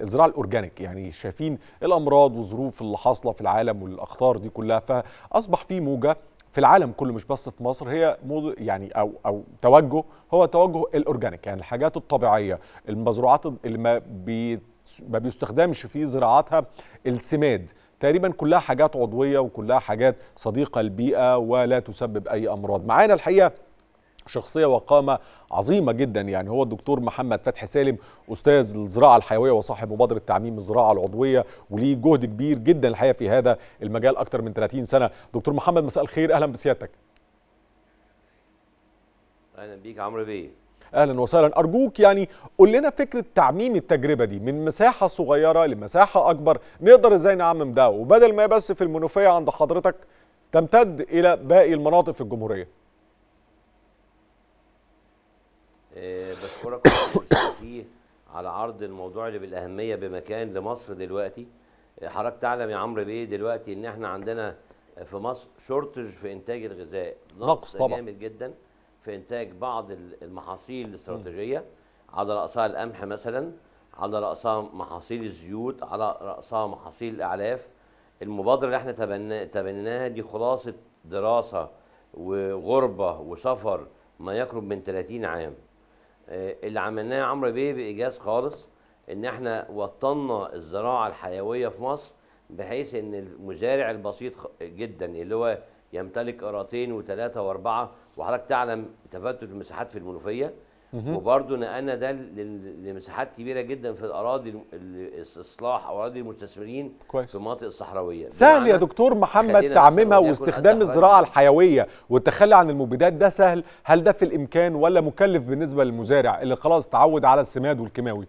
الزراعه الاورجانيك يعني شايفين الامراض والظروف اللي حاصله في العالم والاخطار دي كلها فاصبح في موجه في العالم كله مش بس في مصر هي يعني او او توجه هو توجه الاورجانيك يعني الحاجات الطبيعيه المزروعات اللي ما, بي ما بيستخدمش في زراعتها السماد تقريبا كلها حاجات عضويه وكلها حاجات صديقه للبيئه ولا تسبب اي امراض معانا الحقيقه شخصيه وقامه عظيمه جدا يعني هو الدكتور محمد فتحي سالم استاذ الزراعه الحيويه وصاحب مبادره تعميم الزراعه العضويه وليه جهد كبير جدا الحقيقه في هذا المجال اكثر من 30 سنه دكتور محمد مساء الخير اهلا بسيادتك اهلا بيك عمرو بيه اهلا وسهلا ارجوك يعني قول لنا فكره تعميم التجربه دي من مساحه صغيره لمساحه اكبر نقدر ازاي نعمم ده وبدل ما بس في المنوفيه عند حضرتك تمتد الى باقي المناطق في الجمهوريه اشكرك فيه على عرض الموضوع اللي بالاهميه بمكان لمصر دلوقتي حضرتك تعلم يا عمرو بيه دلوقتي ان احنا عندنا في مصر شورتج في انتاج الغذاء نقص طبعا جامد جدا في انتاج بعض المحاصيل الاستراتيجيه على راسها القمح مثلا على راسها محاصيل الزيوت على راسها محاصيل الاعلاف المبادره اللي احنا تبنيناها دي خلاصه دراسه وغربه وسفر ما يقرب من 30 عام آه، اللي عملناه يا عمرو بيه بايجاز خالص ان احنا وطنا الزراعه الحيويه في مصر بحيث ان المزارع البسيط جدا اللي هو يمتلك قراطين وثلاثه واربعه وحضرتك تعلم تفتت المساحات في المنوفيه وبرضه نقلنا ده لمساحات كبيره جدا في الاراضي الاصلاح او اراضي المستثمرين كويس. في المناطق الصحراويه سهل يا دكتور محمد تعميمها واستخدام الزراعه الحيويه والتخلي عن المبيدات ده سهل هل ده في الامكان ولا مكلف بالنسبه للمزارع اللي خلاص تعود على السماد والكيماوي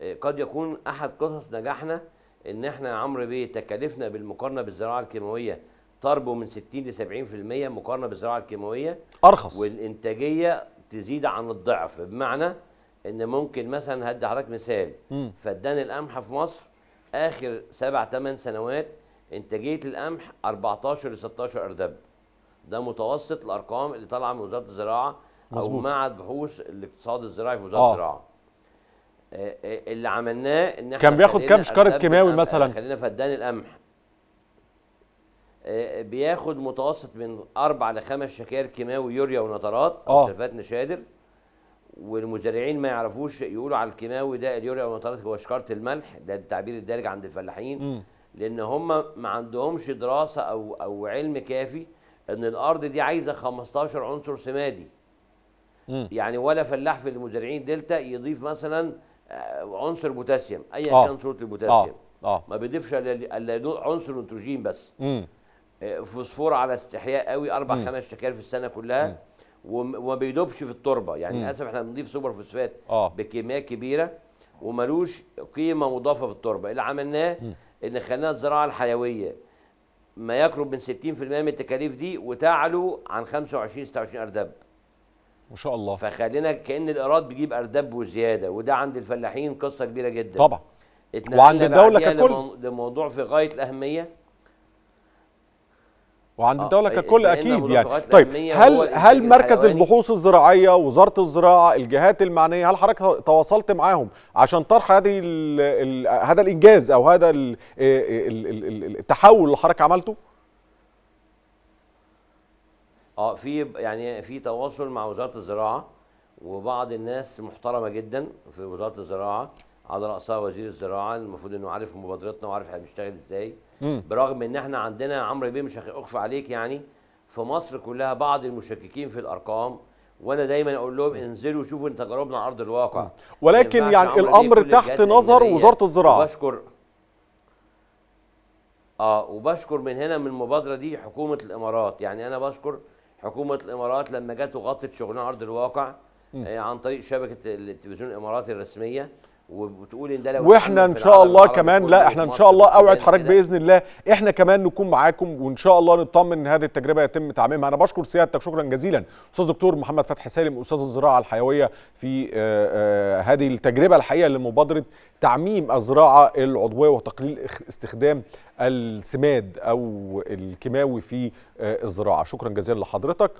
آه، قد يكون احد قصص نجاحنا ان احنا يا عمرو بيه تكلفنا بالمقارنه بالزراعه الكيماويه تربو من 60 ل 70% مقارنه بالزراعه الكيماويه ارخص والانتاجيه تزيد عن الضعف بمعنى ان ممكن مثلا هدي حضرتك مثال فدان القمح في مصر اخر سبع ثمان سنوات انتاجيه القمح 14 ل 16 اردب ده متوسط الارقام اللي طالعه من وزاره الزراعه او معهد بحوث الاقتصاد الزراعي في وزاره آه. الزراعه آه، آه، اللي عملناه ان احنا كان بياخد كام شكاره كيماوي مثلا خلينا فدان القمح بياخد متوسط من اربع لخمس شكاير كيماوي يوريا ونترات سلفات آه. نشادر والمزارعين ما يعرفوش يقولوا على الكيماوي ده اليوريا ونترات هو شكاره الملح ده التعبير الدارج عند الفلاحين م. لان هم ما عندهمش دراسه او او علم كافي ان الارض دي عايزه 15 عنصر سمادي م. يعني ولا فلاح في المزارعين دلتا يضيف مثلا آه، عنصر بوتاسيوم ايا آه. كان صوره البوتاسيوم آه. آه. ما بيضيفش الا عنصر نيتروجين بس م. آه، فوسفور على استحياء قوي اربع مم. خمس شكال في السنه كلها مم. وما بيدوبش في التربه يعني للاسف احنا بنضيف سوبر فوسفات آه. بكميه كبيره وملوش قيمه مضافه في التربه اللي عملناه مم. ان خلينا الزراعه الحيويه ما يقرب من 60% من التكاليف دي وتعلو عن 25 26 اردب ما شاء الله فخلينا كان الايراد بيجيب اردب وزياده وده عند الفلاحين قصه كبيره جدا طبعا وعند الدوله ككل لموضوع في غايه الاهميه وعند آه الدوله ككل اكيد يعني طيب هل هل مركز البحوث الزراعيه وزاره الزراعه الجهات المعنيه هل حضرتك تواصلت معاهم عشان طرح هذه هذا الانجاز او هذا آه، آه، التحول اللي حضرتك عملته اه في يعني في تواصل مع وزاره الزراعه وبعض الناس محترمه جدا في وزاره الزراعه على راسها وزير الزراعه المفروض انه عارف مبادرتنا وعارف احنا بنشتغل ازاي برغم ان احنا عندنا عمرو بيه مش اخفى عليك يعني في مصر كلها بعض المشككين في الارقام وانا دايما اقول لهم انزلوا شوفوا تجاربنا على ارض الواقع ولكن يعني, الامر تحت نظر وزاره الزراعه بشكر اه وبشكر من هنا من المبادره دي حكومه الامارات يعني انا بشكر حكومه الامارات لما جت وغطت شغلنا على ارض الواقع آه، عن طريق شبكه التلفزيون الاماراتي الرسميه وبتقول ان ده لو واحنا ان شاء الله كمان لا احنا ان شاء الله اوعد حضرتك باذن الله احنا كمان نكون معاكم وان شاء الله نطمن ان هذه التجربه يتم تعميمها انا بشكر سيادتك شكرا جزيلا استاذ دكتور محمد فتحي سالم استاذ الزراعه الحيويه في آه، آه، هذه التجربه الحقيقه لمبادره تعميم الزراعه العضويه وتقليل استخدام السماد او الكيماوي في آه، الزراعه شكرا جزيلا لحضرتك